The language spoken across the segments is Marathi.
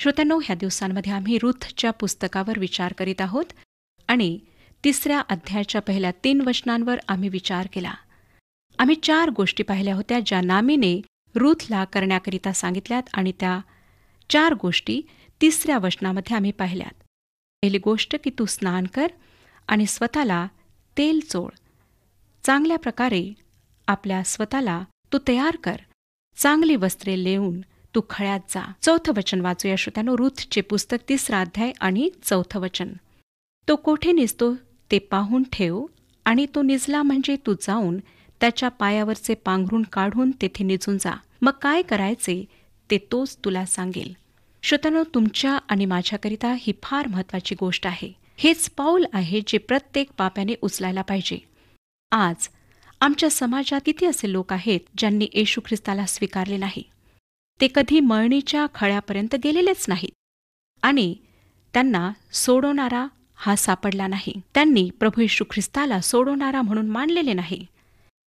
श्रोत्यांनो ह्या दिवसांमध्ये आम्ही रुथच्या पुस्तकावर विचार करीत आहोत आणि तिसऱ्या अध्यायाच्या पहिल्या तीन वचनांवर आम्ही विचार केला आम्ही चार गोष्टी पाहिल्या होत्या ज्या नामीने रूथला करण्याकरिता सांगितल्यात आणि त्या चार गोष्टी तिसऱ्या वचनामध्ये आम्ही पाहिल्यात पहिली गोष्ट की तू स्नान कर आणि स्वतःला तेल चोळ चांगल्या प्रकारे आपल्या स्वतःला तू तयार कर चांगली वस्त्रे लेऊन तू खळ्यात जा चौथं वचन वाचूया श्रोत्यानो रुथचे पुस्तक तिसरा अध्याय आणि चौथं वचन तो कोठे निजतो ते पाहून ठेव आणि तो निजला म्हणजे तू जाऊन त्याच्या पायावरचे पांघरून काढून तेथे निजून जा मग काय करायचे ते तोच तुला सांगेल श्रोत्यानो तुमच्या आणि माझ्याकरिता ही फार महत्वाची गोष्ट आहे हेच पाऊल आहे जे प्रत्येक पाप्याने उचलायला पाहिजे आज आमच्या समाजात किती असे लोक आहेत ज्यांनी येशू ख्रिस्ताला स्वीकारले नाही ते कधी मळणीच्या खळ्यापर्यंत गेलेलेच नाहीत आणि त्यांना सोडवणारा हा सापडला नाही त्यांनी प्रभू येशू ख्रिस्ताला सोडवणारा म्हणून मानलेले नाही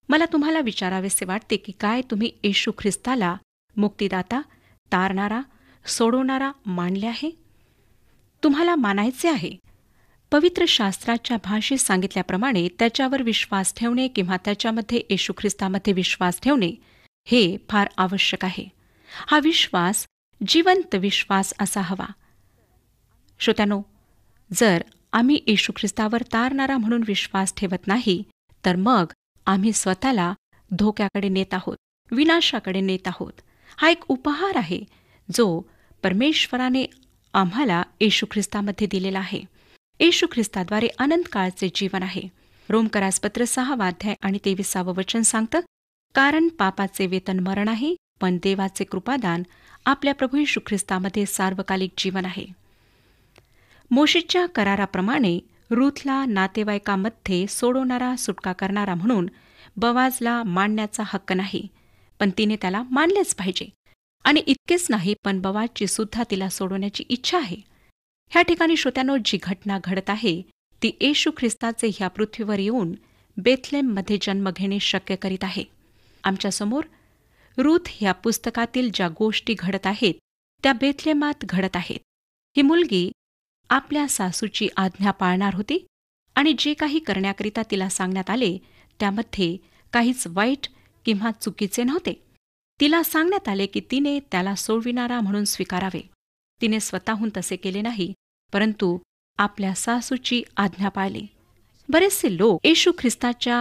मला तुम्हाला विचारावेसे वाटते की काय तुम्ही येशू ख्रिस्ताला मुक्तिदाता तारणारा सोडवणारा मानले आहे तुम्हाला मानायचे आहे पवित्र शास्त्राच्या भाषेत सांगितल्याप्रमाणे त्याच्यावर विश्वास ठेवणे किंवा त्याच्यामध्ये येशू ख्रिस्तामध्ये विश्वास ठेवणे हे फार आवश्यक आहे हा विश्वास जिवंत विश्वास असा हवा श्रोत्यानो जर आम्ही येशू ख्रिस्तावर तारणारा म्हणून विश्वास ठेवत नाही तर मग आम्ही स्वतःला धोक्याकडे नेत आहोत विनाशाकडे नेत आहोत हा एक उपहार आहे जो परमेश्वराने आम्हाला येशू ख्रिस्तामध्ये दिलेला आहे येशू ख्रिस्ताद्वारे अनंत काळचे जीवन आहे रोमकरासपत्र सहा वाध्याय आणि तेविसावं वचन सांगतं कारण पापाचे वेतन मरण आहे पण देवाचे कृपादान आपल्या प्रभू यशू ख्रिस्तामध्ये सार्वकालिक जीवन आहे मोशीच्या कराराप्रमाणे रूथला नातेवाईकामध्ये सोडवणारा सुटका करणारा म्हणून बवाजला मानण्याचा हक्क नाही पण तिने त्याला मानलेच पाहिजे आणि इतकेच नाही पण बवाजची सुद्धा तिला सोडवण्याची इच्छा आहे ह्या ठिकाणी श्रोत्यानो जी घटना घडत आहे ती येशू ख्रिस्ताचे ह्या पृथ्वीवर येऊन बेथलेममध्ये जन्म घेणे शक्य करीत आहे आमच्यासमोर रूथ ह्या पुस्तकातील ज्या गोष्टी घडत आहेत त्या बेतलेमात घडत आहेत ही मुलगी आपल्या सासूची आज्ञा पाळणार होती आणि जे काही करण्याकरिता तिला सांगण्यात आले त्यामध्ये काहीच वाईट किंवा चुकीचे नव्हते तिला सांगण्यात आले की तिने त्याला सोडविणारा म्हणून स्वीकारावे तिने स्वतःहून तसे केले नाही परंतु आपल्या सासूची आज्ञा पाळली बरेचसे लोक येशू ख्रिस्ताच्या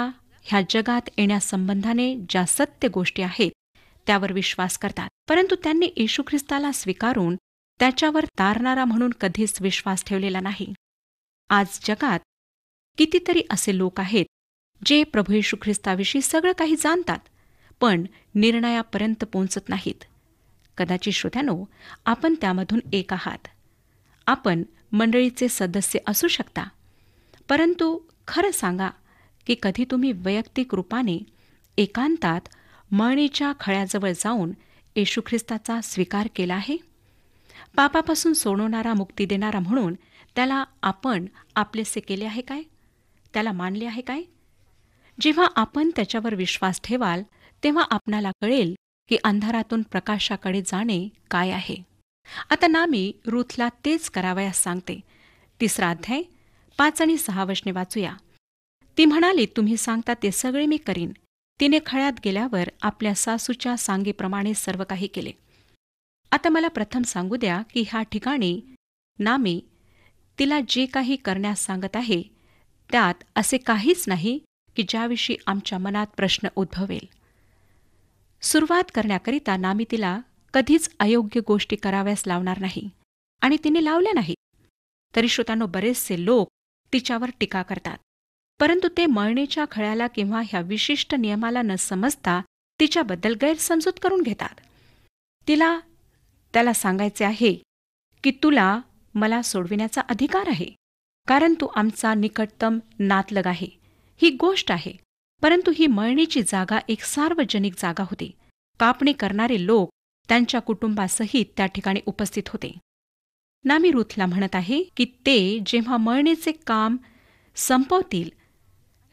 ह्या जगात येण्यासंबंधाने ज्या सत्य गोष्टी आहेत त्यावर विश्वास करतात परंतु त्यांनी येशू ख्रिस्ताला स्वीकारून त्याच्यावर तारणारा म्हणून कधीच विश्वास ठेवलेला नाही आज जगात कितीतरी असे लोक आहेत जे प्रभू येशू ख्रिस्ताविषयी सगळं काही जाणतात पण निर्णयापर्यंत पोहोचत नाहीत कदाचित श्रोत्यानो आपण त्यामधून एक आहात आपण मंडळीचे सदस्य असू शकता परंतु खरं सांगा की कधी तुम्ही वैयक्तिक रूपाने एकांतात मळणीच्या खळ्याजवळ जाऊन येशू ख्रिस्ताचा स्वीकार केला आहे पापापासून सोडवणारा मुक्ती देणारा म्हणून त्याला आपण आपलेसे केले आहे काय त्याला मानले आहे काय जेव्हा आपण त्याच्यावर विश्वास ठेवाल तेव्हा आपणाला कळेल की अंधारातून प्रकाशाकडे जाणे काय आहे आता नामी रूथला तेच करावयास सांगते तिसरा अध्याय पाच आणि सहा वशने वाचूया ती म्हणाली तुम्ही सांगता ते सगळे मी करीन तिने खळ्यात गेल्यावर आपल्या सासूच्या सांगेप्रमाणे सर्व काही केले आता मला प्रथम सांगू द्या की ह्या ठिकाणी नामी तिला जे काही करण्यास सांगत आहे त्यात असे काहीच नाही की ज्याविषयी आमच्या मनात प्रश्न उद्भवेल सुरुवात करण्याकरिता नामी तिला कधीच अयोग्य गोष्टी कराव्यास लावणार नाही आणि तिने लावल्या नाही तरी श्रोतांनो बरेचसे लोक तिच्यावर टीका करतात परंतु ते मळणीच्या खळ्याला किंवा ह्या विशिष्ट नियमाला न समजता तिच्याबद्दल गैरसमजूत करून घेतात तिला त्याला सांगायचे आहे की तुला मला सोडविण्याचा अधिकार आहे कारण तू आमचा निकटतम नातलग आहे ही गोष्ट आहे परंतु ही मळणीची जागा एक सार्वजनिक जागा होती कापणी करणारे लोक त्यांच्या कुटुंबासहित त्या ठिकाणी उपस्थित होते नामी रुथला म्हणत आहे की ते जेव्हा मळणीचे काम संपवतील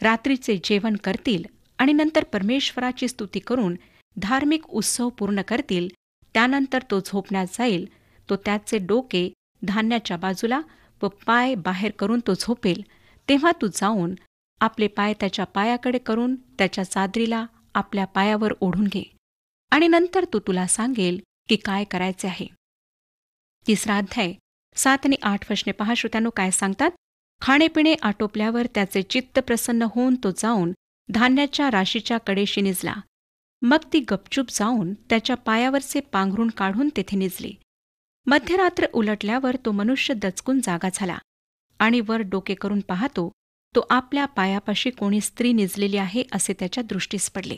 रात्रीचे जेवण करतील आणि नंतर परमेश्वराची स्तुती करून धार्मिक उत्सव पूर्ण करतील त्यानंतर तो झोपण्यात जाईल तो त्याचे डोके धान्याच्या बाजूला व पाय बाहेर करून तो झोपेल तेव्हा तू जाऊन आपले पाय त्याच्या पायाकडे करून त्याच्या चादरीला आपल्या पायावर ओढून घे आणि नंतर तो तुला सांगेल की काय करायचे आहे तिसरा अध्याय सात आणि आठ वशने पहा श्रोत्यानो काय सांगतात खाणेपिणे आटोपल्यावर त्याचे चित्त प्रसन्न होऊन तो जाऊन धान्याच्या राशीच्या कडेशी निजला मग ती गपचूप जाऊन त्याच्या पायावरचे पांघरून काढून तेथे निजली मध्यरात्र उलटल्यावर तो मनुष्य दचकून जागा झाला आणि वर डोके करून पाहतो तो आपल्या पायापाशी कोणी स्त्री निजलेली आहे असे त्याच्या दृष्टीस पडले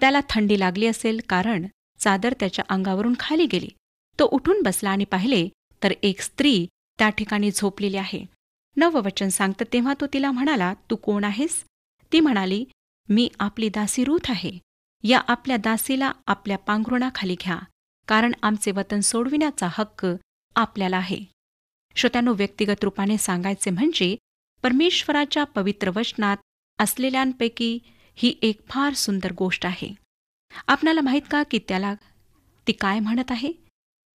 त्याला थंडी लागली असेल कारण चादर त्याच्या अंगावरून खाली गेली तो उठून बसला आणि पाहिले तर एक स्त्री त्या ठिकाणी झोपलेली आहे नववचन सांगतं तेव्हा तो तिला म्हणाला तू कोण आहेस ती म्हणाली मी आपली दासी रूथ आहे या आपल्या दासीला आपल्या पांघरुणाखाली घ्या कारण आमचे वतन सोडविण्याचा हक्क आपल्याला आहे श्रोत्यानो व्यक्तिगत रूपाने सांगायचे म्हणजे परमेश्वराच्या पवित्र वचनात असलेल्यांपैकी ही एक फार सुंदर गोष्ट आहे आपणाला माहीत का की त्याला ती काय म्हणत आहे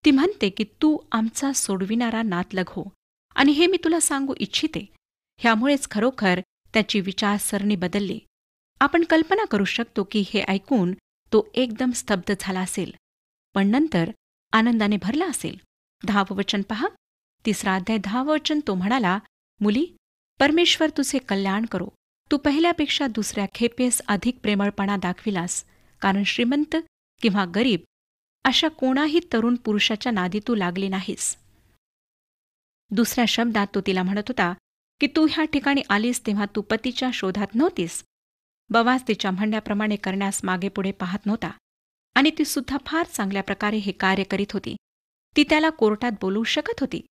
ती म्हणते की तू आमचा सोडविणारा नातलग हो आणि हे मी तुला सांगू इच्छिते ह्यामुळेच खरोखर त्याची विचारसरणी बदलली आपण कल्पना करू शकतो की हे ऐकून तो एकदम स्तब्ध झाला असेल पण नंतर आनंदाने भरला असेल दहावं पहा तिसरा अध्याय धाववचन तो म्हणाला मुली परमेश्वर तुझे कल्याण करो तू पहिल्यापेक्षा दुसऱ्या खेपेस अधिक प्रेमळपणा दाखविलास कारण श्रीमंत किंवा गरीब अशा कोणाही तरुण पुरुषाच्या नादी तू लागली नाहीस दुसऱ्या शब्दात तो तिला म्हणत होता की तू ह्या ठिकाणी आलीस तेव्हा तू पतीच्या शोधात नव्हतीस बवास तिच्या म्हणण्याप्रमाणे करण्यास मागेपुढे पाहत नव्हता आणि ती सुद्धा फार चांगल्या प्रकारे हे कार्य करीत होती ती त्याला कोर्टात बोलवू शकत होती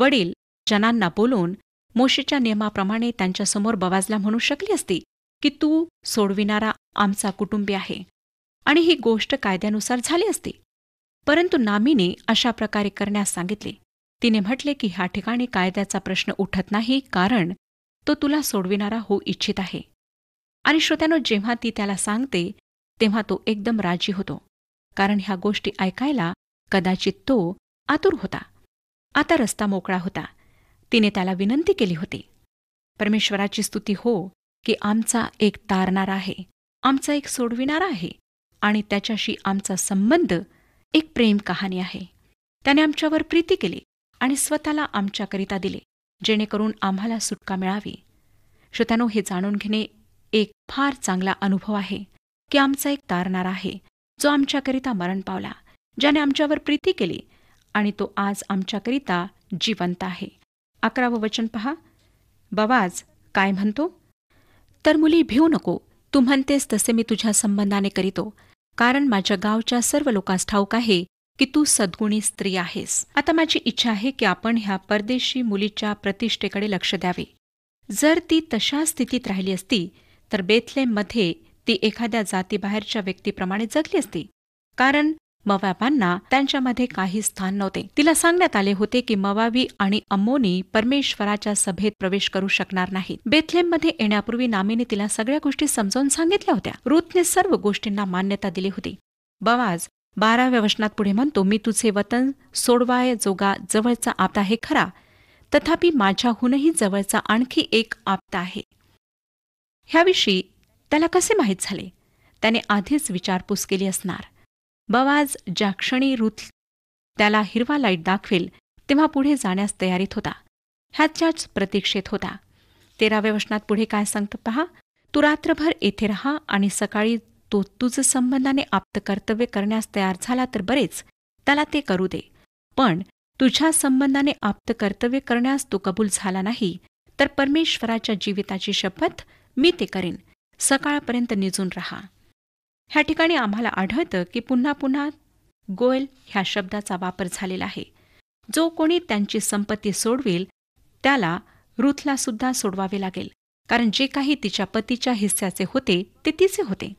वडील जनांना बोलून मोशीच्या नियमाप्रमाणे त्यांच्यासमोर बवाजला म्हणू शकली असती की तू सोडविणारा आमचा कुटुंबी आहे आणि ही गोष्ट कायद्यानुसार झाली असती परंतु नामीने अशा प्रकारे करण्यास सांगितले तिने म्हटले की ह्या ठिकाणी कायद्याचा प्रश्न उठत नाही कारण तो तुला सोडविणारा होऊ इच्छित आहे आणि श्रोत्यानो जेव्हा ती त्याला सांगते तेव्हा तो एकदम राजी होतो कारण ह्या गोष्टी ऐकायला कदाचित तो आतुर होता आता रस्ता मोकळा होता तिने त्याला विनंती केली होती परमेश्वराची स्तुती हो की आमचा एक तारणारा आहे आमचा एक सोडविणारा आहे आणि त्याच्याशी आमचा संबंध एक प्रेम कहाणी आहे त्याने आमच्यावर प्रीती केली आणि स्वतःला आमच्याकरिता दिले जेणेकरून आम्हाला सुटका मिळावी श्रोत्यानो हे जाणून घेणे एक फार चांगला अनुभव आहे की आमचा एक तारणार आहे जो आमच्याकरिता मरण पावला ज्याने आमच्यावर प्रीती केली आणि तो आज आमच्याकरिता जिवंत आहे अकरावं वचन पहा बवाज काय म्हणतो तर मुली भिऊ नको तू म्हणतेस तसे मी तुझ्या संबंधाने करीतो कारण माझ्या गावच्या सर्व लोकांस ठाऊक आहे की तू सद्गुणी स्त्री आहेस आता माझी इच्छा आहे की आपण ह्या परदेशी मुलीच्या प्रतिष्ठेकडे लक्ष द्यावे जर ती तशा स्थितीत राहिली असती तर बेथलेममध्ये ती एखाद्या जातीबाहेरच्या व्यक्तीप्रमाणे जगली असती कारण मवाबांना त्यांच्यामध्ये काही स्थान नव्हते तिला सांगण्यात आले होते की मवावी आणि अमोनी परमेश्वराच्या सभेत प्रवेश करू शकणार नाहीत बेथलेममध्ये येण्यापूर्वी नामीने तिला सगळ्या गोष्टी समजावून सांगितल्या होत्या रुथने सर्व गोष्टींना मान्यता दिली होती बवाज बाराव्या वचनात पुढे म्हणतो मी तुझे वतन सोडवाय जोगा जवळचा आपता हे खरा तथापि माझ्याहूनही जवळचा आणखी एक आपता आहे ह्याविषयी त्याला कसे माहीत झाले त्याने आधीच विचारपूस केली असणार बवाज ज्या क्षणी रुथ त्याला हिरवा लाईट दाखवेल तेव्हा पुढे जाण्यास तयारीत होता ह्याच्याच प्रतीक्षेत होता तेराव्या वचनात पुढे काय सांगतं पहा तू रात्रभर येथे रहा आणि सकाळी तो तुझं संबंधाने आप्त कर्तव्य करण्यास तयार झाला तर बरेच त्याला ते करू दे पण तुझ्या संबंधाने आप्त कर्तव्य करण्यास तो कबूल झाला नाही तर परमेश्वराच्या जीविताची शपथ मी ते करेन सकाळपर्यंत निजून राहा ह्या ठिकाणी आम्हाला आढळतं की पुन्हा पुन्हा गोयल ह्या शब्दाचा वापर झालेला आहे जो कोणी त्यांची संपत्ती सोडवेल त्याला रुथला सुद्धा सोडवावे लागेल कारण जे काही तिच्या पतीच्या हिस्स्याचे होते ते तिचे होते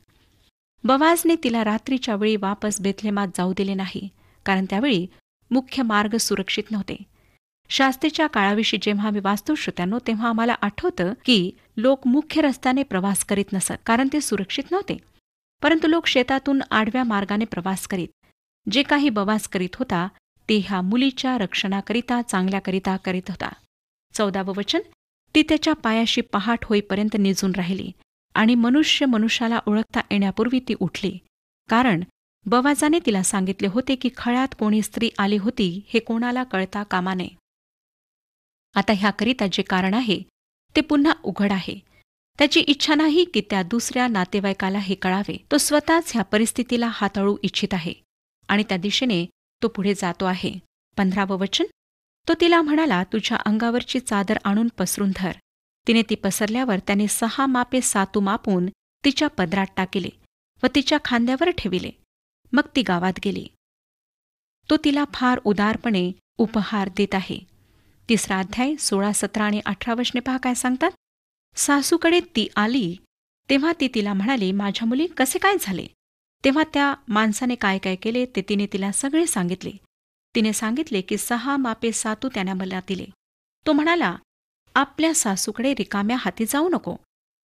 बवाजने तिला रात्रीच्या वेळी वापस बेथलेमात जाऊ दिले नाही कारण त्यावेळी मुख्य मार्ग सुरक्षित नव्हते शास्त्रीच्या काळाविषयी जेव्हा मी वाचतो श्रोत्यानो तेव्हा आम्हाला आठवतं की लोक मुख्य रस्त्याने प्रवास करीत नसत कारण ते सुरक्षित नव्हते परंतु लोक शेतातून आडव्या मार्गाने प्रवास करीत जे काही बवास करीत होता ते ह्या मुलीच्या रक्षणाकरिता चांगल्याकरिता करीत होता चौदावं वचन ती त्याच्या पायाशी पहाट होईपर्यंत निजून राहिली आणि मनुष्य मनुष्याला ओळखता येण्यापूर्वी ती उठली कारण बवाजाने तिला सांगितले होते की खळ्यात कोणी स्त्री आली होती हे कोणाला कळता कामा नये आता ह्याकरिता जे कारण आहे ते पुन्हा उघड आहे त्याची इच्छा नाही की त्या दुसऱ्या नातेवाईकाला हे कळावे तो स्वतःच ह्या परिस्थितीला हाताळू इच्छित आहे आणि त्या दिशेने तो पुढे जातो आहे पंधरावं वचन तो तिला म्हणाला तुझ्या अंगावरची चादर आणून पसरून धर तिने ती पसरल्यावर त्याने सहा मापे सातू मापून तिच्या पदरात टाकिले व तिच्या खांद्यावर ठेविले मग ती गावात गेली तो तिला फार उदारपणे उपहार देत आहे तिसरा अध्याय सोळा सतरा आणि अठरा वशने पहा काय सांगतात सासूकडे ती आली तेव्हा ती तिला म्हणाली माझ्या मुली कसे काय झाले तेव्हा त्या माणसाने काय काय केले ते तिने तिला सगळे सांगितले तिने सांगितले की सहा मापे सातू त्याने मला दिले तो म्हणाला आपल्या सासूकडे रिकाम्या हाती जाऊ नको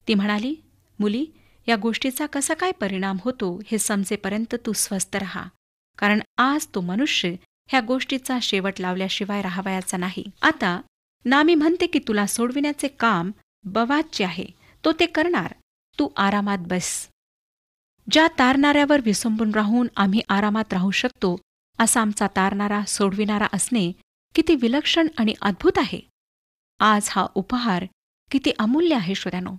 ती म्हणाली मुली या गोष्टीचा कसा काय परिणाम होतो हे समजेपर्यंत तू स्वस्थ रहा कारण आज तो मनुष्य ह्या गोष्टीचा शेवट लावल्याशिवाय राहावयाचा नाही आता नामी म्हणते की तुला सोडविण्याचे काम बवाचे आहे तो ते करणार तू आरामात बस ज्या तारणाऱ्यावर विसंबून राहून आम्ही आरामात राहू शकतो असा आमचा तारणारा सोडविणारा असणे किती विलक्षण आणि अद्भुत आहे आज हा उपहार किती अमूल्य आहे श्रोत्यानो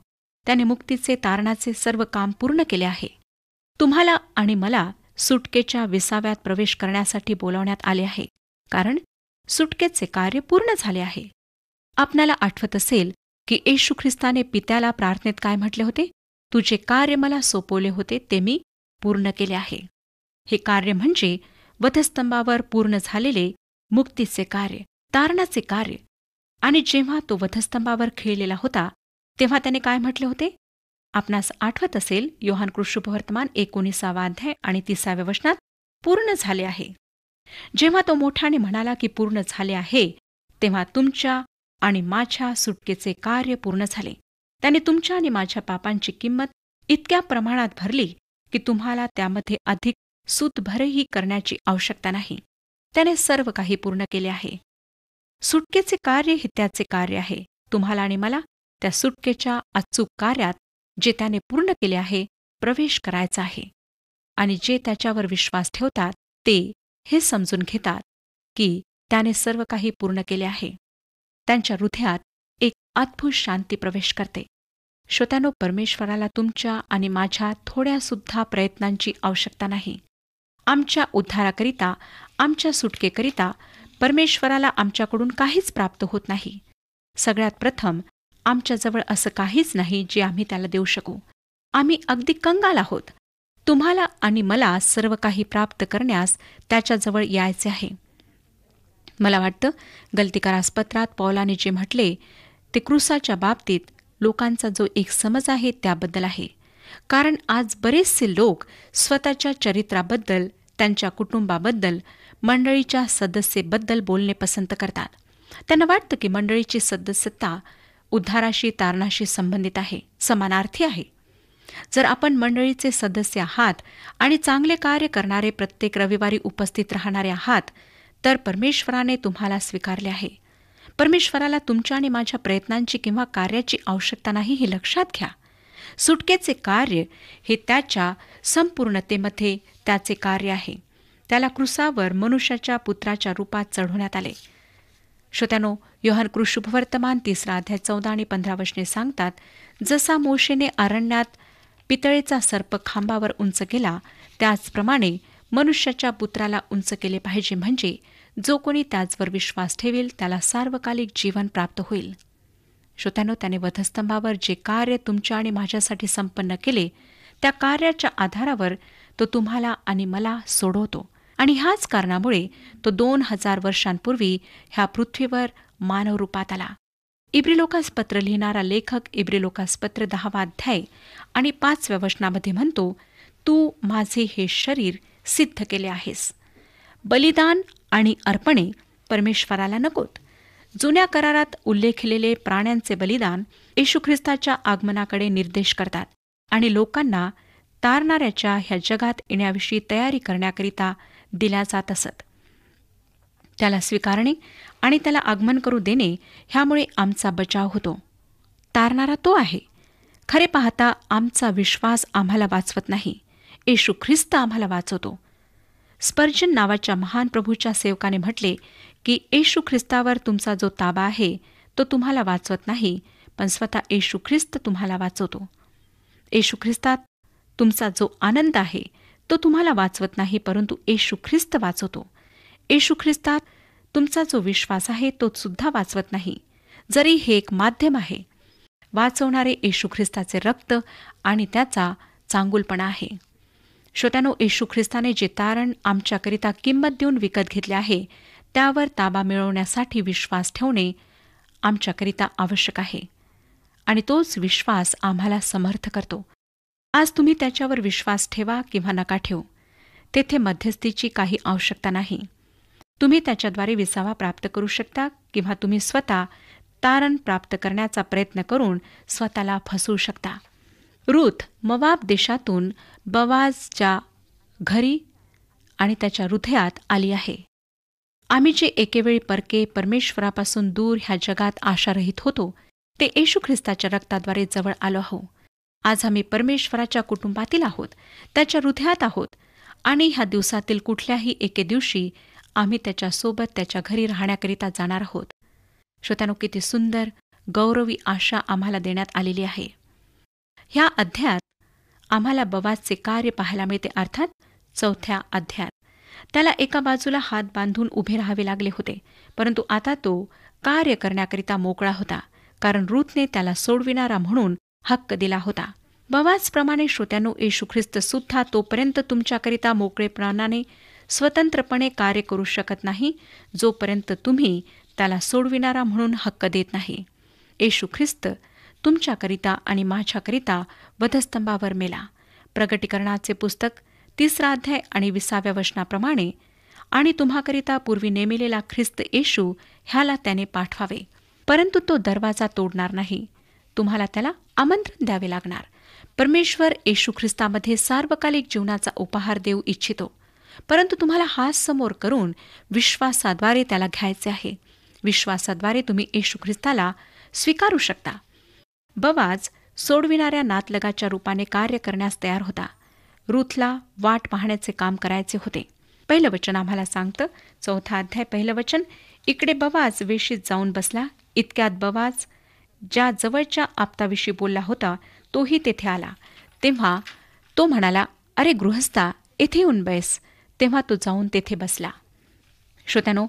त्याने मुक्तीचे तारणाचे सर्व काम पूर्ण केले आहे तुम्हाला आणि मला सुटकेच्या विसाव्यात प्रवेश करण्यासाठी बोलावण्यात आले आहे कारण सुटकेचे कार्य पूर्ण झाले आहे आपणाला आठवत असेल की येशू ख्रिस्ताने पित्याला प्रार्थनेत काय म्हटले होते तुझे कार्य मला सोपवले होते ते मी पूर्ण केले आहे हे कार्य म्हणजे वधस्तंभावर पूर्ण झालेले मुक्तीचे कार्य तारणाचे कार्य आणि जेव्हा तो वधस्तंभावर खेळलेला होता तेव्हा त्याने काय म्हटले होते आपणास आठवत असेल योहान कृष्णुपवर्तमान एकोणीसावा अध्याय आणि तिसाव्या वचनात पूर्ण झाले आहे जेव्हा तो मोठ्याने म्हणाला की पूर्ण झाले आहे तेव्हा तुमच्या आणि माझ्या सुटकेचे कार्य पूर्ण झाले त्याने तुमच्या आणि माझ्या पापांची किंमत इतक्या प्रमाणात भरली की तुम्हाला त्यामध्ये अधिक सुतभरही करण्याची आवश्यकता नाही त्याने सर्व काही पूर्ण केले आहे सुटकेचे कार्य हे त्याचे कार्य आहे तुम्हाला आणि मला त्या सुटकेच्या अचूक कार्यात जे त्याने पूर्ण केले आहे प्रवेश करायचा आहे आणि जे त्याच्यावर विश्वास ठेवतात ते हे समजून घेतात की त्याने सर्व काही पूर्ण केले आहे त्यांच्या हृदयात एक अद्भुत शांती प्रवेश करते श्रोत्यानो परमेश्वराला तुमच्या आणि माझ्या थोड्यासुद्धा प्रयत्नांची आवश्यकता नाही आमच्या उद्धाराकरिता आमच्या सुटकेकरिता परमेश्वराला आमच्याकडून काहीच प्राप्त होत नाही सगळ्यात प्रथम आमच्याजवळ असं काहीच नाही जे आम्ही त्याला देऊ शकू आम्ही अगदी कंगाल आहोत तुम्हाला आणि मला सर्व काही प्राप्त करण्यास त्याच्याजवळ यायचे आहे मला वाटतं गलतीकारास पत्रात पौलाने जे म्हटले ते क्रुसाच्या बाबतीत लोकांचा जो एक समज आहे त्याबद्दल आहे कारण आज बरेचसे लोक स्वतःच्या चरित्राबद्दल त्यांच्या कुटुंबाबद्दल मंडळीच्या सदस्येबद्दल बोलणे पसंत करतात त्यांना वाटतं की मंडळीची सदस्यता उद्धाराशी तारणाशी संबंधित आहे समानार्थी आहे जर आपण मंडळीचे सदस्य आहात आणि चांगले कार्य करणारे प्रत्येक रविवारी उपस्थित राहणारे आहात तर परमेश्वराने तुम्हाला स्वीकारले आहे परमेश्वराला तुमच्या आणि माझ्या प्रयत्नांची किंवा कार्याची आवश्यकता नाही हे लक्षात घ्या सुटकेचे कार्य हे त्याच्या संपूर्णतेमध्ये त्याचे कार्य आहे त्याला क्रुसावर मनुष्याच्या पुत्राच्या रूपात चढवण्यात आले श्रोत्यानो योहन कृषुभवर्तमान तिसरा अध्याय चौदा आणि पंधरा वशने सांगतात जसा मोशेने अरण्यात पितळेचा सर्प खांबावर उंच केला त्याचप्रमाणे मनुष्याच्या पुत्राला उंच केले पाहिजे म्हणजे जो कोणी त्याचवर विश्वास ठेवेल त्याला सार्वकालिक जीवन प्राप्त होईल श्रोत्यानो त्याने वधस्तंभावर जे कार्य तुमच्या आणि माझ्यासाठी संपन्न केले त्या कार्याच्या आधारावर तो तुम्हाला आणि मला सोडवतो आणि ह्याच कारणामुळे तो दोन हजार वर्षांपूर्वी ह्या पृथ्वीवर मानव रूपात आला इब्रिलोकास पत्र लिहिणारा लेखक इब्रिलोकास पत्र दहावा अध्याय आणि पाचव्या वचनामध्ये म्हणतो तू माझे हे शरीर सिद्ध केले आहेस बलिदान आणि अर्पणे परमेश्वराला नकोत जुन्या करारात उल्लेखलेले प्राण्यांचे बलिदान येशू ख्रिस्ताच्या आगमनाकडे निर्देश करतात आणि लोकांना तारणाऱ्याच्या ह्या जगात येण्याविषयी तयारी करण्याकरिता दिल्या जात असत त्याला स्वीकारणे आणि त्याला आगमन करू देणे ह्यामुळे आमचा बचाव होतो तारणारा तो आहे खरे पाहता आमचा विश्वास आम्हाला वाचवत नाही येशू ख्रिस्त आम्हाला वाचवतो स्पर्जन नावाच्या महान प्रभूच्या सेवकाने म्हटले की येशू ख्रिस्तावर तुमचा जो ताबा आहे तो तुम्हाला वाचवत नाही पण स्वतः येशू ख्रिस्त तुम्हाला वाचवतो येशू ख्रिस्तात तुमचा जो आनंद आहे तो तुम्हाला वाचवत नाही परंतु येशू ख्रिस्त वाचवतो येशू ख्रिस्तात तुमचा जो विश्वास आहे तो सुद्धा वाचवत नाही जरी हे एक माध्यम आहे वाचवणारे येशू ख्रिस्ताचे रक्त आणि त्याचा चांगुलपणा आहे श्रोत्यानो येशू ख्रिस्ताने जे तारण आमच्याकरिता किंमत देऊन विकत घेतले आहे त्यावर ताबा मिळवण्यासाठी विश्वास ठेवणे आमच्याकरिता आवश्यक आहे आणि तोच विश्वास आम्हाला समर्थ करतो आज तुम्ही त्याच्यावर विश्वास ठेवा किंवा नका ठेवू तेथे मध्यस्थीची काही आवश्यकता नाही तुम्ही त्याच्याद्वारे विसावा प्राप्त करू शकता किंवा तुम्ही स्वतः तारण प्राप्त करण्याचा प्रयत्न करून स्वतःला फसवू शकता रूथ मवाब देशातून बवाजच्या घरी आणि त्याच्या हृदयात आली आहे आम्ही जे एकेवेळी परके परमेश्वरापासून दूर ह्या जगात आशारहित होतो ते येशू ख्रिस्ताच्या रक्ताद्वारे जवळ आलो आहो आज आम्ही परमेश्वराच्या कुटुंबातील आहोत त्याच्या हृदयात आहोत आणि ह्या दिवसातील कुठल्याही एके दिवशी आम्ही त्याच्यासोबत त्याच्या घरी राहण्याकरिता जाणार आहोत श्रोत्यानो किती सुंदर गौरवी आशा आम्हाला देण्यात आलेली आहे ह्या अध्यायात आम्हाला बवाचे कार्य पाहायला मिळते अर्थात चौथ्या अध्यात त्याला एका बाजूला हात बांधून उभे राहावे लागले होते परंतु आता तो कार्य करण्याकरिता मोकळा होता कारण रूथने त्याला सोडविणारा म्हणून हक्क दिला होता बवाचप्रमाणे श्रोत्यानो येशू ख्रिस्त सुद्धा तोपर्यंत तुमच्याकरिता मोकळेपणाने स्वतंत्रपणे कार्य करू शकत नाही जोपर्यंत तुम्ही त्याला सोडविणारा म्हणून हक्क देत नाही येशू ख्रिस्त तुमच्याकरिता आणि माझ्याकरिता वधस्तंभावर मेला प्रगटीकरणाचे पुस्तक तिसरा अध्याय आणि विसाव्या वचनाप्रमाणे आणि तुम्हाकरिता पूर्वी नेमिलेला ख्रिस्त येशू ह्याला त्याने पाठवावे परंतु तो दरवाजा तोडणार नाही तुम्हाला त्याला आमंत्रण द्यावे लागणार परमेश्वर येशू ख्रिस्तामध्ये सार्वकालिक जीवनाचा उपहार देऊ इच्छितो परंतु तुम्हाला हात समोर करून विश्वासाद्वारे त्याला घ्यायचे आहे विश्वासाद्वारे तुम्ही येशू ख्रिस्ताला स्वीकारू शकता बवाज सोडविणाऱ्या नातलगाच्या रूपाने कार्य करण्यास तयार होता रुथला वाट पाहण्याचे काम करायचे होते पहिलं वचन आम्हाला सांगतं चौथा अध्याय पहिलं वचन इकडे बवाज वेशीत जाऊन बसला इतक्यात बवाज ज्या जवळच्या आपताविषयी बोलला होता तोही तेथे आला तेव्हा तो म्हणाला अरे गृहस्था येथे येऊन बैस तेव्हा तो जाऊन तेथे बसला श्रोत्यानो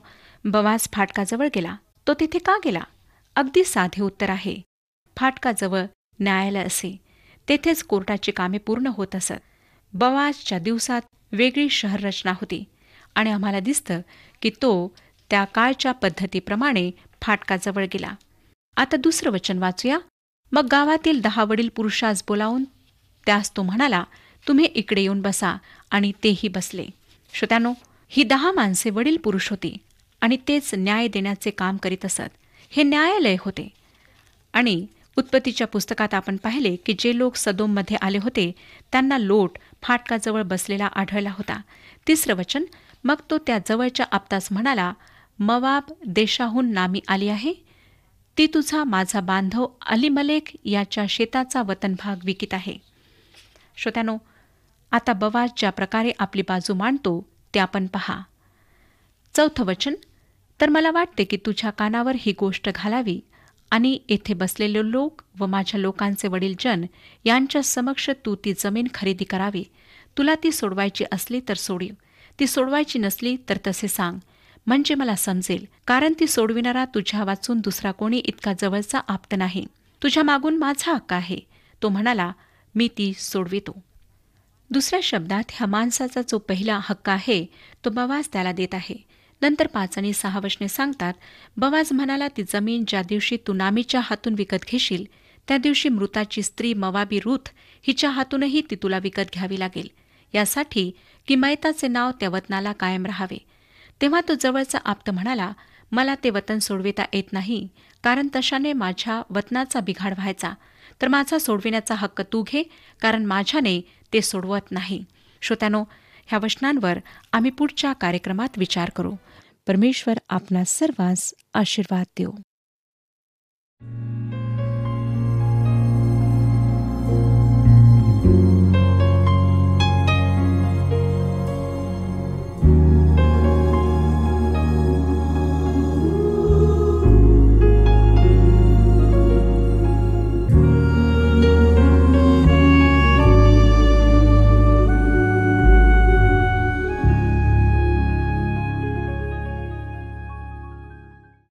बवाज फाटकाजवळ गेला तो तिथे का गेला अगदी साधे उत्तर आहे फाटकाजवळ न्यायालय असे तेथेच कोर्टाची कामे पूर्ण होत असत बवाजच्या दिवसात वेगळी शहर रचना होती आणि आम्हाला दिसतं की तो त्या काळच्या पद्धतीप्रमाणे फाटकाजवळ गेला आता दुसरं वचन वाचूया मग गावातील दहा वडील पुरुषास बोलावून त्यास तो म्हणाला तुम्ही इकडे येऊन बसा आणि तेही बसले श्रोत्यानो ही दहा माणसे वडील पुरुष होती आणि तेच न्याय देण्याचे काम करीत असत हे न्यायालय होते आणि उत्पत्तीच्या पुस्तकात आपण पाहिले की जे लोक सदोममध्ये आले होते त्यांना लोट फाटकाजवळ बसलेला आढळला होता तिसरं वचन मग तो त्या जवळच्या आपतास म्हणाला मवाब देशाहून नामी आली आहे ती तुझा माझा बांधव मलेख याच्या शेताचा वतन भाग विकित आहे श्रोत्यानो आता बवाज ज्या प्रकारे आपली बाजू मांडतो ते आपण पहा चौथं वचन तर मला वाटते की तुझ्या कानावर ही गोष्ट घालावी आणि येथे बसलेले लोक व माझ्या लोकांचे वडील जन यांच्या समक्ष तू ती जमीन खरेदी करावी तुला ती सोडवायची असली तर सोडीव ती सोडवायची नसली तर तसे सांग म्हणजे मला समजेल कारण ती सोडविणारा तुझ्या वाचून दुसरा कोणी इतका जवळचा आप्त नाही तुझ्या मागून माझा हक्क आहे तो म्हणाला मी ती सोडवितो दुसऱ्या शब्दात ह्या माणसाचा जो पहिला हक्क आहे तो बवास त्याला देत आहे नंतर पाच आणि सहा वशने सांगतात बवाज म्हणाला ती जमीन ज्या दिवशी तू नामीच्या हातून विकत घेशील त्या दिवशी मृताची स्त्री मवाबी रुथ हिच्या हातूनही ती तुला विकत घ्यावी लागेल यासाठी किमायताचे नाव त्या वतनाला कायम राहावे तेव्हा तो जवळचा आप्त म्हणाला मला ते वतन सोडविता येत नाही कारण तशाने माझ्या वतनाचा बिघाड व्हायचा तर माझा सोडविण्याचा हक्क तू घे कारण माझ्याने ते सोडवत नाही श्रोत्यानो ह्या वचनांवर आम्ही पुढच्या कार्यक्रमात विचार करू परमेश्वर आपणा सर्वांस आशीर्वाद देऊ